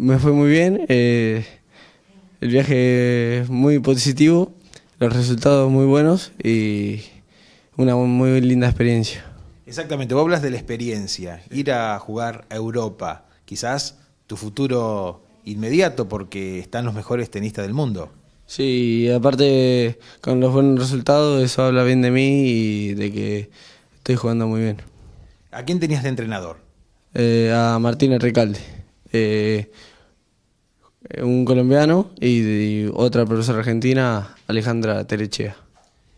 me fue muy bien. Eh, el viaje muy positivo, los resultados muy buenos y una muy linda experiencia. Exactamente, vos hablas de la experiencia, ir a jugar a Europa, quizás tu futuro inmediato porque están los mejores tenistas del mundo. Sí, aparte con los buenos resultados eso habla bien de mí y de que estoy jugando muy bien. ¿A quién tenías de entrenador? Eh, a Martín Recalde. Eh, un colombiano y, otra profesora argentina, Alejandra Terechea.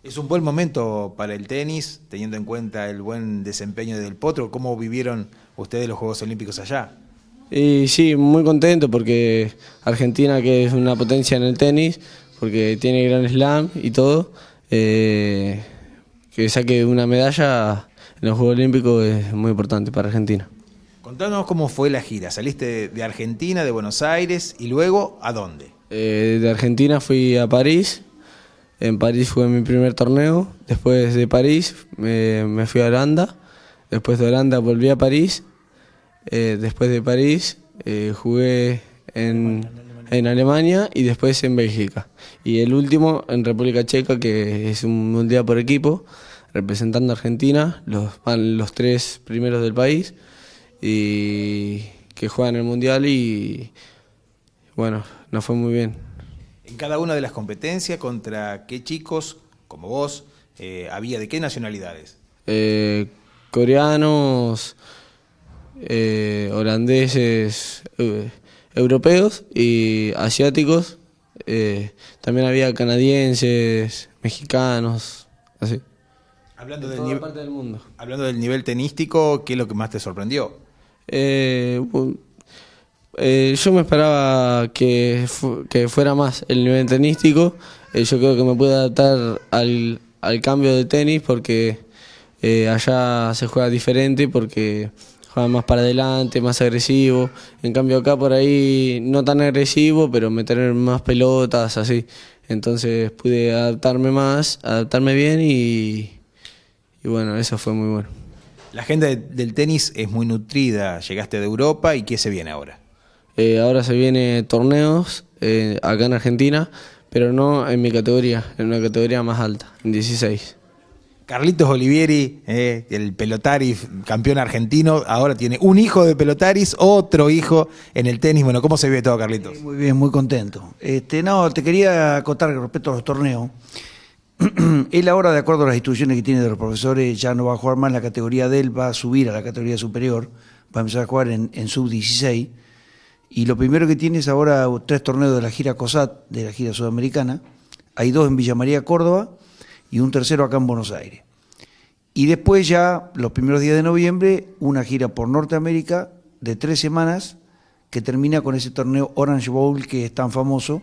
Es un buen momento para el tenis, teniendo en cuenta el buen desempeño del Potro. ¿Cómo vivieron ustedes los Juegos Olímpicos allá? Y sí, muy contento porque Argentina, que es una potencia en el tenis, porque tiene gran slam y todo, eh, que saque una medalla en los Juegos Olímpicos es muy importante para Argentina. Contanos cómo fue la gira. Saliste de Argentina, de Buenos Aires y luego a dónde? Eh, de Argentina fui a París. En París fue mi primer torneo. Después de París me fui a Holanda. Después de Holanda volví a París. Eh, después de París eh, jugué en, Alemania y después en Bélgica. Y el último en República Checa, que es un mundial por equipo, representando a Argentina, los tres primeros del país y que juegan el Mundial y bueno, no fue muy bien. En cada una de las competencias, ¿contra qué chicos, como vos, eh, había de qué nacionalidades? Eh, coreanos, eh, holandeses, europeos y asiáticos. también había canadienses, mexicanos, así. hablando del nivel tenístico, ¿qué es lo que más te sorprendió? Eh, eh, yo me esperaba que, fuera más el nivel tenístico. Eh, yo creo que me pude adaptar al, cambio de tenis porque eh, allá se juega diferente, porque juegan más para adelante, más agresivo. En cambio acá por ahí no tan agresivo, pero meter más pelotas, así. Entonces pude adaptarme más, adaptarme bien y bueno, eso fue muy bueno. La agenda del tenis es muy nutrida. Llegaste de Europa y ¿qué se viene ahora? Eh, ahora se vienen torneos eh, acá en Argentina, pero no en mi categoría, en una categoría más alta, en 16. Carlitos Olivieri, eh, el pelotaris, campeón argentino, ahora tiene un hijo de pelotaris, otro hijo en el tenis. Bueno, ¿cómo se vive todo, Carlitos? Muy bien, muy contento. Este, no, te quería acotar respecto a los torneos. él ahora, de acuerdo a las instituciones que tiene de los profesores, ya no va a jugar más en la categoría de él, va a subir a la categoría superior, va a empezar a jugar en, sub-16. Y lo primero que tiene es ahora tres torneos de la gira COSAT, de la gira sudamericana. Hay dos en Villa María, Córdoba, y un tercero acá en Buenos Aires. Y después ya, los primeros días de noviembre, una gira por Norteamérica de tres semanas que termina con ese torneo Orange Bowl que es tan famoso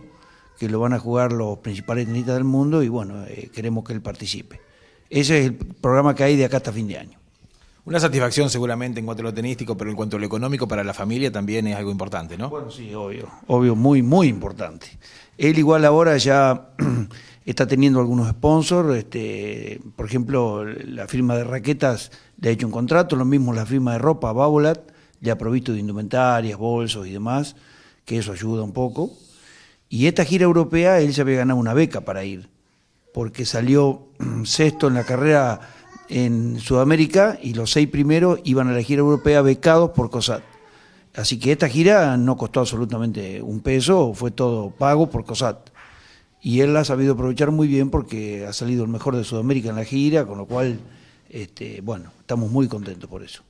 que lo van a jugar los principales tenistas del mundo y bueno, eh, queremos que él participe. Ese es el programa que hay de acá hasta fin de año. Una satisfacción seguramente en cuanto a lo tenístico, pero en cuanto a lo económico para la familia también es algo importante, ¿no? Bueno, sí, obvio, obvio, muy, muy importante. Él igual ahora ya está teniendo algunos sponsors, este, por ejemplo, la firma de raquetas le ha hecho un contrato, lo mismo la firma de ropa, Babolat, le ha provisto de indumentarias, bolsos y demás, que eso ayuda un poco. Y esta gira europea él ya había ganado una beca para ir, porque salió mm, sexto en la carrera en Sudamérica y los seis primeros iban a la gira europea becados por COSAT. Así que esta gira no costó absolutamente un peso, fue todo pago por COSAT. Y él la ha sabido aprovechar muy bien porque ha salido el mejor de Sudamérica en la gira, con lo cual, este, bueno, estamos muy contentos por eso.